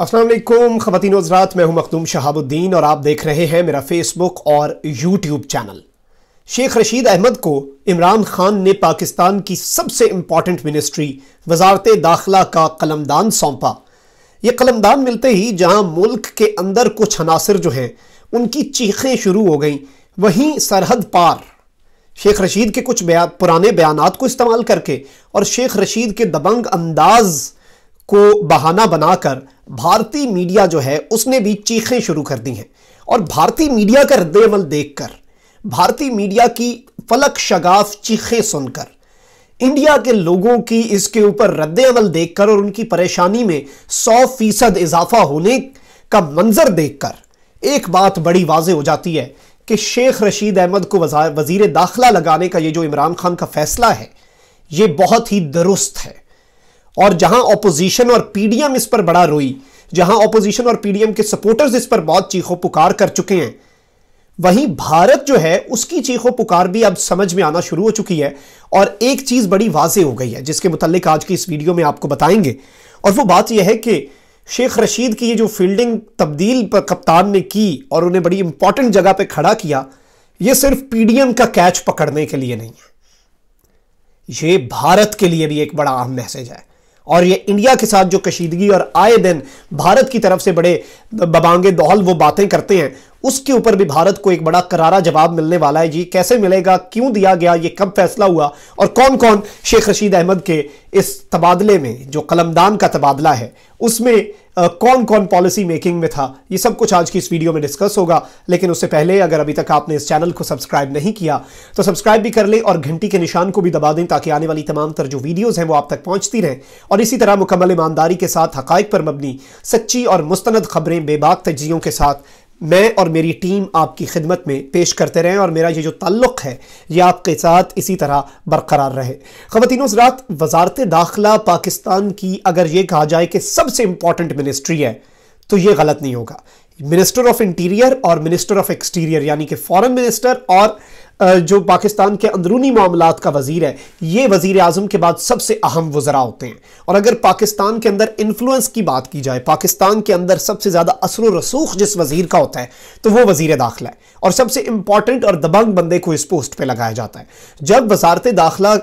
असलम ख़वान हजरात मैं हूं मखदूम शहाबुद्दीन और आप देख रहे हैं मेरा फेसबुक और यूट्यूब चैनल शेख रशीद अहमद को इमरान खान ने पाकिस्तान की सबसे इम्पॉटेंट मिनिस्ट्री वजारत दाखिला का कलमदान सौंपा ये कलमदान मिलते ही जहां मुल्क के अंदर कुछ अनासर जो हैं उनकी चीखें शुरू हो गई वहीं सरहद पार शेख रशीद के कुछ बया, पुराने बयान को इस्तेमाल करके और शेख रशीद के दबंग अंदाज को बहाना बनाकर भारतीय मीडिया जो है उसने भी चीखें शुरू कर दी हैं और भारतीय मीडिया का रद्दमल देख कर भारतीय मीडिया की फलक शगाफ चीखें सुनकर इंडिया के लोगों की इसके ऊपर रद्दमल देख कर और उनकी परेशानी में सौ फीसद इजाफा होने का मंजर देख कर एक बात बड़ी वाज हो जाती है कि शेख रशीद अहमद को वजीर दाखिला लगाने का ये जो इमरान खान का फैसला है ये बहुत ही दुरुस्त है और जहां ऑपोजिशन और पीडीएम इस पर बड़ा रोई जहां ऑपोजिशन और पीडीएम के सपोर्टर्स इस पर बहुत चीखों पुकार कर चुके हैं वहीं भारत जो है उसकी चीखों पुकार भी अब समझ में आना शुरू हो चुकी है और एक चीज बड़ी वाजे हो गई है जिसके मुतलिक आज की इस वीडियो में आपको बताएंगे और वो बात यह है कि शेख रशीद की ये जो फील्डिंग तब्दील पर कप्तान ने की और उन्हें बड़ी इंपॉर्टेंट जगह पर खड़ा किया ये सिर्फ पीडीएम का कैच पकड़ने के लिए नहीं है ये भारत के लिए भी एक बड़ा अहम मैसेज है और ये इंडिया के साथ जो कशीदगी और आए दिन भारत की तरफ से बड़े बबांगे दोहल वो बातें करते हैं उसके ऊपर भी भारत को एक बड़ा करारा जवाब मिलने वाला है जी कैसे मिलेगा क्यों दिया गया ये कब फैसला हुआ और कौन कौन शेख रशीद अहमद के इस तबादले में जो कलमदान का तबादला है उसमें आ, कौन कौन पॉलिसी मेकिंग में था ये सब कुछ आज की इस वीडियो में डिस्कस होगा लेकिन उससे पहले अगर अभी तक आपने इस चैनल को सब्सक्राइब नहीं किया तो सब्सक्राइब भी कर लें और घंटी के निशान को भी दबा दें ताकि आने वाली तमाम तर जो वीडियोज़ हैं वो आप तक पहुँचती रहें और इसी तरह मुकम्मल ईमानदारी के साथ हक पर मबनी सच्ची और मुस्तंद खबरें बेबाक तजियों के साथ मैं और मेरी टीम आपकी खिदमत में पेश करते रहें और मेरा ये जो ताल्लुक है ये आपके साथ इसी तरह बरकरार रहे ख़वान रात वजारत दाखिला पाकिस्तान की अगर ये कहा जाए कि सबसे इंपॉर्टेंट मिनिस्ट्री है तो ये गलत नहीं होगा मिनिस्टर ऑफ इंटीरियर और मिनिस्टर ऑफ एक्सटीरियर यानी कि फॉरेन मिनिस्टर और जो पाकिस्तान के अंदरूनी मामला का वजीर है ये वजीर अजम के बाद सबसे अहम वजरा होते हैं और अगर पाकिस्तान के अंदर इन्फ्लुएंस की बात की जाए पाकिस्तान के अंदर सबसे ज़्यादा असर रसूख जिस वजीर का होता है तो वह वजीर दाखिला है और सबसे इंपॉर्टेंट और दबंग बंदे को इस पोस्ट पर लगाया जाता है जब वजारत दाखिला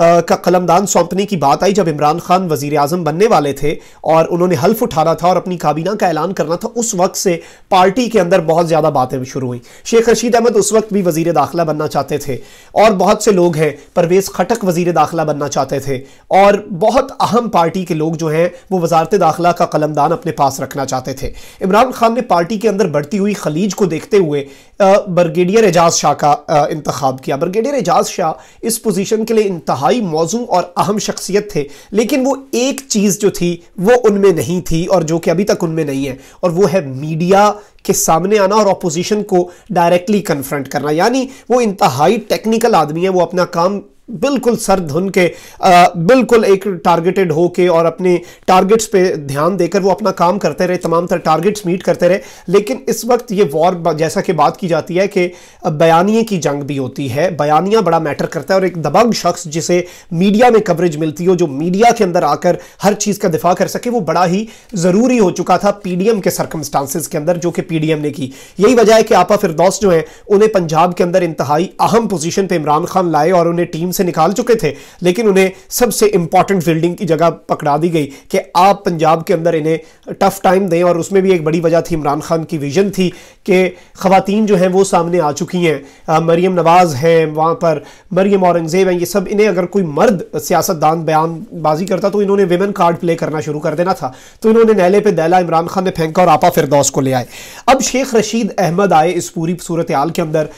का कलमदान सौंपने की बात आई जब इमरान खान वजीर अजम बनने वाले थे और उन्होंने हल्फ उठाना था और अपनी काबीना का ऐलान करना था उस वक्त से पार्टी के अंदर बहुत ज़्यादा बातें शुरू हुई शेख रशीद अहमद उस वक्त भी वजीर दाखिला बनना चाहते थे और बहुत से लोग हैं परवेज़ खटक वजीर दाखिला बनना चाहते थे और बहुत अहम पार्टी के लोग जो हैं वो वजारत दाखिला का कलमदान अपने पास रखना चाहते थे इमरान खान ने पार्टी के अंदर बढ़ती हुई खलीज को देखते हुए ब्रिगेडियर एजाज शाह का इंतब किया ब्रिगेडियर एजाज शाह इस पोजीशन के लिए इंतहा इंतहाई मौजू और अहम शख्सियत थे लेकिन वो एक चीज़ जो थी वो उनमें नहीं थी और जो कि अभी तक उनमें नहीं है और वो है मीडिया के सामने आना और अपोजिशन को डायरेक्टली कन्फ्रंट करना यानी वो इंतहाई टेक्निकल आदमी है वो अपना काम बिल्कुल सर धुन के आ, बिल्कुल एक टारगेटेड हो के और अपने टारगेट्स पे ध्यान देकर वो अपना काम करते रहे तमाम तर टारगेट्स मीट करते रहे लेकिन इस वक्त ये वॉर जैसा कि बात की जाती है कि बयानिए की जंग भी होती है बयानिया बड़ा मैटर करता है और एक दबंग शख्स जिसे मीडिया में कवरेज मिलती हो जो मीडिया के अंदर आकर हर चीज़ का दिफा कर सके वो बड़ा ही ज़रूरी हो चुका था पी के सर्कमस्टांसिस के अंदर जो कि पी ने की यही वजह है कि आपा फिरदौस जो है उन्हें पंजाब के अंदर इंतहाई अहम पोजिशन पर इमरान खान लाए और उन्हें टीम से निकाल चुके थे लेकिन उन्हें सबसे इंपॉर्टेंट फील्डिंग की जगह पकड़ा दी गई कि आप पंजाब के अंदर इन्हें टफ टाइम दें और उसमें भी एक बड़ी वजह थी इमरान खान की विजन थी कि ख़वान जो हैं वो सामने आ चुकी हैं मरीम नवाज़ हैं वहाँ पर मरीम औरंगज़ेब हैं ये सब इन्हें अगर कोई मर्द सियासतदान बयानबाजी करता तो इन्होंने वेमन कार्ड प्ले करना शुरू कर देना था तो इन्होंने नैले पे दैला इमरान खान ने फेंका और आपा फिरदौस को ले आए अब शेख रशीद अहमद आए इस पूरी सूरत हाल के अंदर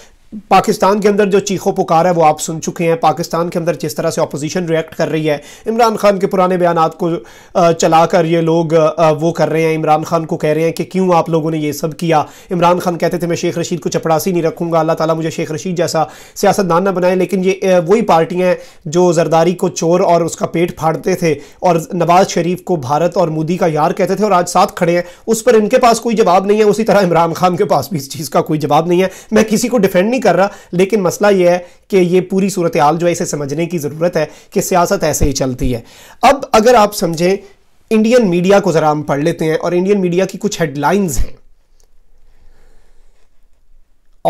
पाकिस्तान के अंदर जो चीखों पुकार है वो आप सुन चुके हैं पाकिस्तान के अंदर जिस तरह से अपोजिशन रिएक्ट कर रही है इमरान खान के पुराने बयान को चलाकर ये लोग वो कर रहे हैं इमरान खान को कह रहे हैं कि क्यों आप लोगों ने ये सब किया इमरान खान कहते थे मैं शेख रशीद को चपड़ासी नहीं रखूंगा अल्लाह ताला मुझे शेख रशीद जैसा सियासतदान ना बनाए लेकिन ये वही पार्टियाँ हैं जो जरदारी को चोर और उसका पेट फाड़ते थे और नवाज शरीफ को भारत और मोदी का यार कहते थे और आज साथ खड़े हैं उस पर इनके पास कोई जवाब नहीं है उसी तरह इमरान खान के पास भी इस चीज़ का कोई जवाब नहीं है मैं किसी को डिफेंड नहीं कर रहा लेकिन मसला यह है कि ये पूरी सूरत हाल जो है इसे समझने की ज़रूरत है कि सियासत ऐसे ही चलती है अब अगर आप समझें इंडियन मीडिया को ज़रा हम पढ़ लेते हैं और इंडियन मीडिया की कुछ हेडलाइंस हैं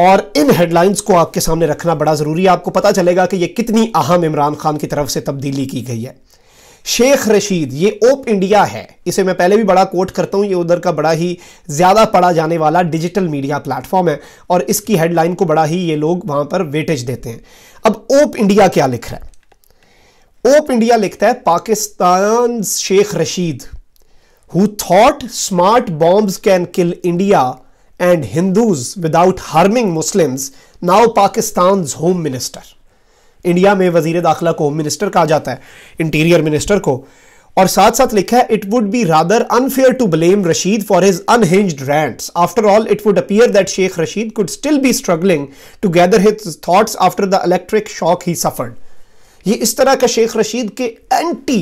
और इन हेडलाइंस को आपके सामने रखना बड़ा ज़रूरी है आपको पता चलेगा कि ये कितनी अहम इमरान खान की तरफ से तब्दीली की गई है शेख रशीद ये ओप इंडिया है इसे मैं पहले भी बड़ा कोट करता हूँ ये उधर का बड़ा ही ज़्यादा पढ़ा जाने वाला डिजिटल मीडिया प्लेटफॉर्म है और इसकी हेडलाइन को बड़ा ही ये लोग वहाँ पर वेटेज देते हैं अब ओप इंडिया क्या लिख रहा है ओप इंडिया लिखता है Pakistan Sheikh Rashid who thought smart bombs can kill India and Hindus without harming Muslims now Pakistan home minister India में वजीर दाखिला को होम मिनिस्टर कहा जाता है इंटीरियर मिनिस्टर को और साथ साथ लिखा है it would be rather unfair to blame Rashid for his unhinged rants after all it would appear that Sheikh Rashid could still be struggling to gather his thoughts after the electric shock he suffered ये इस तरह का शेख रशीद के anti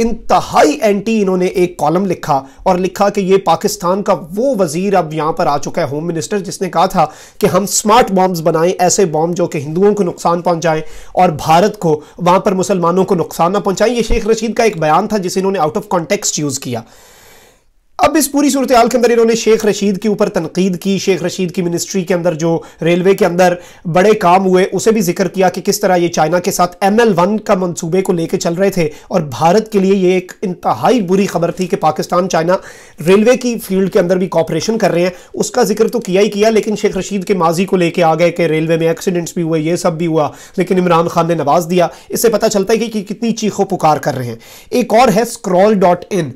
इंतहाई anti इन्होंने एक column लिखा और लिखा कि ये पाकिस्तान का वो वजीर अब यहां पर आ चुका है होम मिनिस्टर जिसने कहा था कि हम स्मार्ट बॉम्ब्स बनाएं ऐसे बॉम्ब जो कि हिंदुओं को नुकसान पहुंचाएं और भारत को वहां पर मुसलमानों को नुकसान ना पहुंचाएं ये शेख रशीद का एक बयान था जिसे इन्होंने आउट ऑफ कॉन्टेक्स्ट यूज किया अब इस पूरी सूरत हाल के अंदर इन्होंने शेख रशीद के ऊपर तनकीद की शेख रशीद की मिनिस्ट्री के अंदर जो रेलवे के अंदर बड़े काम हुए उसे भी जिक्र किया कि किस तरह ये चाइना के साथ एम एल वन का मनसूबे को लेकर चल रहे थे और भारत के लिए ये एक इंतहाई बुरी खबर थी कि पाकिस्तान चाइना रेलवे की फील्ड के अंदर भी कॉपरेशन कर रहे हैं उसका जिक्र तो किया ही किया लेकिन शेख रशीद के माजी को लेकर आ गए कि रेलवे में एक्सीडेंट्स भी हुए ये सब भी हुआ लेकिन इमरान खान ने नवाज दिया इससे पता चलता है कि कितनी चीखों पुकार कर रहे हैं एक और है स्क्रॉल डॉट इन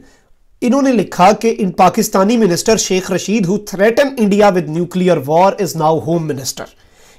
इन्होंने लिखा कि इन Pakistani minister Sheikh Rashid who threaten India with nuclear war is now home minister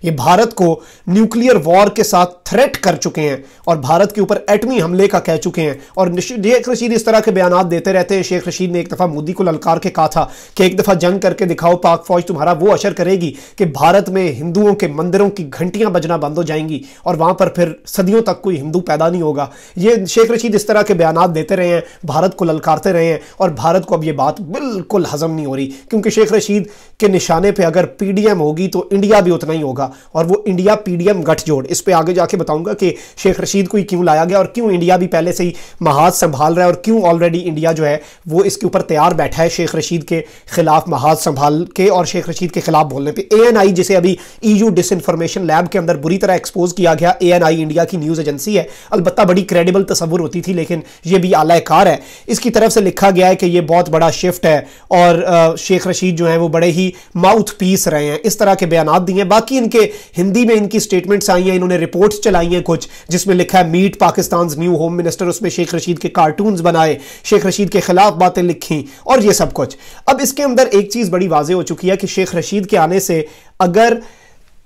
ये भारत को न्यूक्लियर वॉर के साथ थ्रेट कर चुके हैं और भारत के ऊपर एटमी हमले का कह चुके हैं और शेख रशीद इस तरह के बयान देते रहते हैं शेख रशीद ने एक दफ़ा मोदी को ललकार के कहा था कि एक दफ़ा जंग करके दिखाओ पाक फौज तुम्हारा वो असर करेगी कि भारत में हिंदुओं के मंदिरों की घंटियां बजना बंद हो जाएंगी और वहां पर फिर सदियों तक कोई हिंदू पैदा नहीं होगा ये शेख रशीद इस तरह के बयान देते रहे हैं भारत को ललकारते रहे हैं और भारत को अब ये बात बिल्कुल हजम नहीं हो रही क्योंकि शेख रशीद के निशाने पर अगर पी होगी तो इंडिया भी उतना ही होगा और वो इंडिया पीडीएम गठजोड़ इस पे आगे जाके बताऊंगा कि शेख रशीद को ही क्यों लाया गया और क्यों इंडिया भी पहले से ही महाज संभाल रहा है और क्यों ऑलरेडी इंडिया जो है वो इसके ऊपर तैयार बैठा है शेख रशीद के खिलाफ महाज संभाल के और शेख रशीद के खिलाफ बोलने पर ए जिसे अभी ई यू लैब के अंदर बुरी तरह एक्सपोज किया गया ए इंडिया की न्यूज़ एजेंसी है अलबत्त बड़ी क्रेडिबल तस्वुर होती थी लेकिन ये भी आलाकार है इसकी तरफ से लिखा गया है कि यह बहुत बड़ा शिफ्ट है और शेख रशीद जो है वो बड़े ही माउथ पीस रहे हैं इस तरह के बयान दिए बाकी इनके हिंदी में इनकी स्टेटमेंट्स आई हैं इन्होंने रिपोर्ट्स चलाई हैं कुछ जिसमें लिखा है meet Pakistan new home minister उसमें शेख रशीद के कार्टून बनाए शेख रशीद के खिलाफ बातें लिखी और ये सब कुछ अब इसके अंदर एक चीज़ बड़ी वाजे हो चुकी है कि शेख रशीद के आने से अगर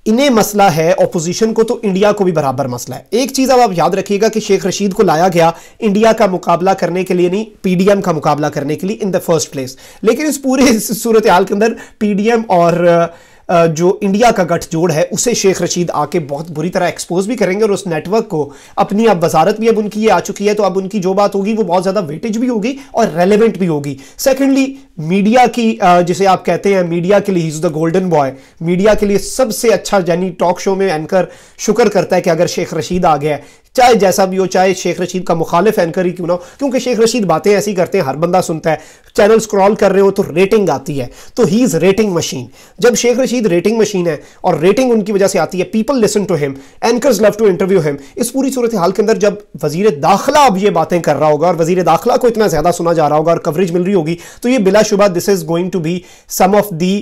इन्हें मसला है ऑपोजिशन को तो इंडिया को भी बराबर मसला है एक चीज़ अब आप याद रखिएगा कि शेख रशीद को लाया गया इंडिया का मुकाबला करने के लिए नहीं पीडीएम का मुकाबला करने के लिए इन द फर्स्ट प्लेस लेकिन इस पूरे सूरत हाल के अंदर पीडीएम और uh, जो इंडिया का गठजोड़ है उसे शेख रशीद आके बहुत बुरी तरह एक्सपोज भी करेंगे और उस नेटवर्क को अपनी अब वजारत भी अब उनकी ये आ चुकी है तो अब उनकी जो बात होगी वो बहुत ज़्यादा वेटेज भी होगी और रेलिवेंट भी होगी सेकेंडली मीडिया की जिसे आप कहते हैं मीडिया के लिए is the golden boy media के लिए सबसे अच्छा यानी टॉक शो में एंकर शुक्र करता है कि अगर शेख रशीद आ गया चाहे जैसा भी हो चाहे शेख रशीद का मुखालिफ एंकर ही क्यों ना हो क्योंकि शेख रशीद बातें ऐसी करते हैं हर बंदा सुनता है चैनल स्क्रॉल कर रहे हो तो रेटिंग आती है तो ही इज़ रेटिंग मशीन जब शेख रशीद रेटिंग मशीन है और रेटिंग उनकी वजह से आती है people listen to him anchor love to interview him इस पूरी सूरत हाल के अंदर जब वजीर दाखिला अब ये बातें कर रहा होगा और वजीर दाखिला को इतना ज़्यादा सुना जा रहा होगा और कवरेज मिल रही होगी तो ये बिलाशुबा this is going to be some of the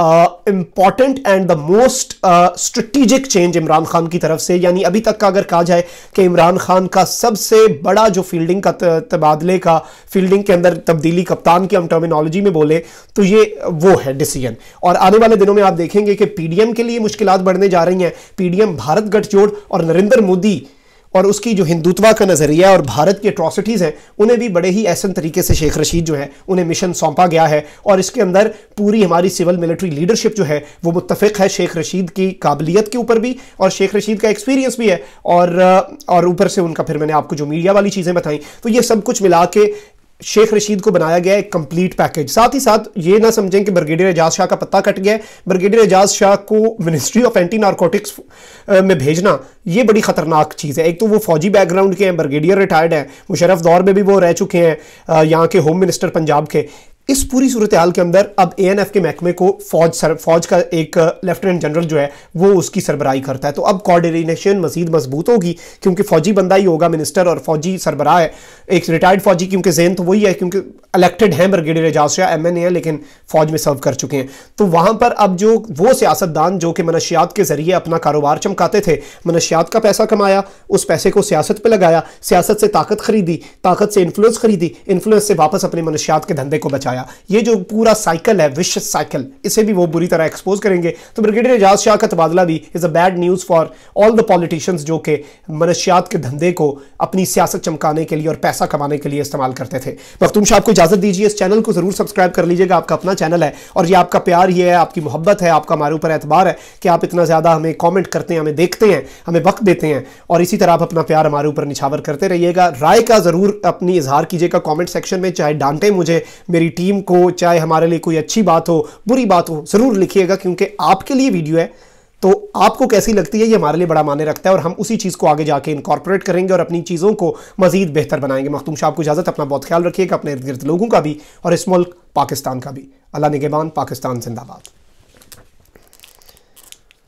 important and the most strategic change Imran Khan की तरफ से यानी अभी तक का अगर कहा जाए कि इमरान खान का सबसे बड़ा जो फील्डिंग का तबादले का फील्डिंग के अंदर तब्दीली कप्तान की हम टर्मिनोलॉजी में बोले तो ये वो है डिसीजन और आने वाले दिनों में आप देखेंगे कि पीडीएम के लिए मुश्किल बढ़ने जा रही हैं पीडीएम भारत गठजोड़ और नरेंद्र मोदी और उसकी जो हिंदुत्वा का नज़रिया और भारत की अट्रॉसिटीज़ हैं उन्हें भी बड़े ही ऐसा तरीके से शेख रशीद जो है उन्हें मिशन सौंपा गया है और इसके अंदर पूरी हमारी सिविल मिलिट्री लीडरशिप जो है वो मुतफ़ है शेख रशीद की काबिलियत के ऊपर भी और शेख रशीद का एक्सपीरियंस भी है और और ऊपर से उनका फिर मैंने आपको जो मीडिया वाली चीज़ें बताई तो ये सब कुछ मिला के शेख रशीद को बनाया गया एक कंप्लीट पैकेज साथ ही साथ ये ना समझें कि ब्रिगेडियर एजाज शाह का पत्ता कट गया है ब्रिगेडियर एजाज शाह को मिनिस्ट्री ऑफ एंटी नारकोटिक्स में भेजना ये बड़ी ख़तरनाक चीज़ है एक तो वो फौजी बैकग्राउंड के हैं ब्रिगेडियर रिटायर्ड हैं मुशरफ दौर में भी वो रह चुके हैं यहाँ के होम मिनिस्टर पंजाब के इस पूरी सूरत हाल के अंदर अब ए एन एफ के महकमे को फौज सर फौज का एक लेफ्टिनेंट जनरल जो है वो उसकी सरबराही करता है तो अब कोऑर्डिनेशन मजीद मजबूत होगी क्योंकि फौजी बंदा ही होगा मिनिस्टर और फौजी सरबराह है एक रिटायर्ड फौजी क्योंकि जेन तो वही है क्योंकि इलेक्टेड हैं brigadier Ejaz Shah M N A है लेकिन फौज में सर्व कर चुके हैं तो वहाँ पर अब जो वो सियासतदान जो कि मनशियात के ज़रिए अपना कारोबार चमकाते थे मनशियात का पैसा कमाया उस पैसे को सियासत पर लगाया सियासत से ताकत खरीदी ताकत से इन्फ्लुएंस खरीदी इन्फ्लुएंस से वापस अपने मनशियात के धंधे को बचाया पाया ये जो पूरा साइकिल है विश्व साइकिल इसे भी वो बुरी तरह एक्सपोज करेंगे तो ब्रिगेडियर एजाज शाह का तबादला भी is a bad news for all the politicians जो कि मनशियात के धंधे को अपनी सियासत चमकाने के लिए और पैसा कमाने के लिए इस्तेमाल करते थे मखतूम शाह आपको इजाज़त दीजिए इस चैनल को ज़रूर सब्सक्राइब कर लीजिएगा आपका अपना चैनल है और ये आपका प्यार ही है आपकी मोहब्बत है आपका हमारे ऊपर एतबार है कि आप इतना ज़्यादा हमें कॉमेंट करते हैं हमें देखते हैं हमें वक्त देते हैं और इसी तरह आप अपना प्यार हमारे ऊपर निछावर करते रहिएगा राय का ज़रूर अपनी इजहार कीजिएगा कॉमेंट सेक्शन में चाहे डांटे मुझे मेरी टीम टीम को चाहे हमारे लिए कोई अच्छी बात हो बुरी बात हो ज़रूर लिखिएगा क्योंकि आपके लिए वीडियो है तो आपको कैसी लगती है ये हमारे लिए बड़ा माने रखता है और हम उसी चीज़ को आगे जाके इनकॉर्पोरेट करेंगे और अपनी चीज़ों को मजीद बेहतर बनाएंगे मखतूम शाह आपको इजाज़त अपना बहुत ख्याल रखिएगा अपने इर्द गिर्द लोगों का भी और इस मुल्क पाकिस्तान का भी अल्लाह निगेबान पाकिस्तान जिंदाबाद